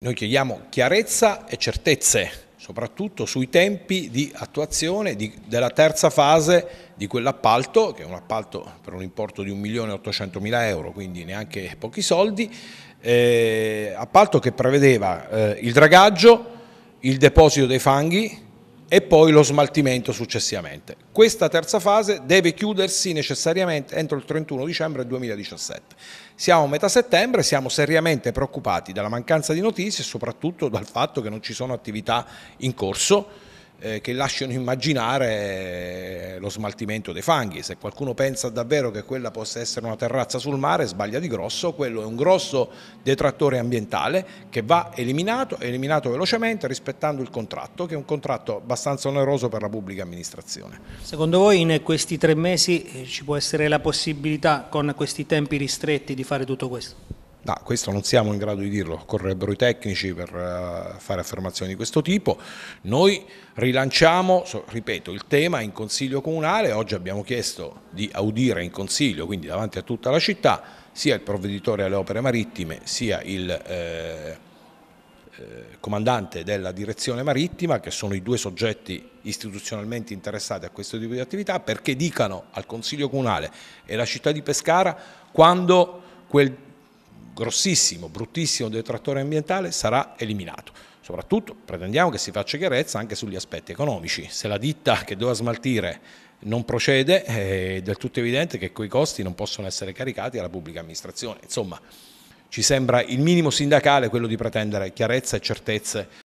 Noi chiediamo chiarezza e certezze, soprattutto sui tempi di attuazione di, della terza fase di quell'appalto, che è un appalto per un importo di 1.800.000 euro, quindi neanche pochi soldi, eh, appalto che prevedeva eh, il dragaggio, il deposito dei fanghi, e poi lo smaltimento successivamente. Questa terza fase deve chiudersi necessariamente entro il 31 dicembre 2017. Siamo a metà settembre, siamo seriamente preoccupati dalla mancanza di notizie e soprattutto dal fatto che non ci sono attività in corso eh, che lasciano immaginare eh, lo smaltimento dei fanghi. Se qualcuno pensa davvero che quella possa essere una terrazza sul mare, sbaglia di grosso, quello è un grosso detrattore ambientale che va eliminato, eliminato velocemente rispettando il contratto, che è un contratto abbastanza oneroso per la pubblica amministrazione. Secondo voi in questi tre mesi eh, ci può essere la possibilità con questi tempi ristretti di fare tutto questo? No, questo non siamo in grado di dirlo, occorrebbero i tecnici per eh, fare affermazioni di questo tipo. Noi rilanciamo, ripeto, il tema in Consiglio Comunale, oggi abbiamo chiesto di audire in Consiglio, quindi davanti a tutta la città, sia il provveditore alle opere marittime, sia il eh, eh, comandante della direzione marittima, che sono i due soggetti istituzionalmente interessati a questo tipo di attività, perché dicano al Consiglio Comunale e alla città di Pescara quando quel grossissimo, bruttissimo detrattore ambientale sarà eliminato. Soprattutto pretendiamo che si faccia chiarezza anche sugli aspetti economici. Se la ditta che doveva smaltire non procede, eh, è del tutto evidente che quei costi non possono essere caricati alla pubblica amministrazione. Insomma, ci sembra il minimo sindacale quello di pretendere chiarezza e certezze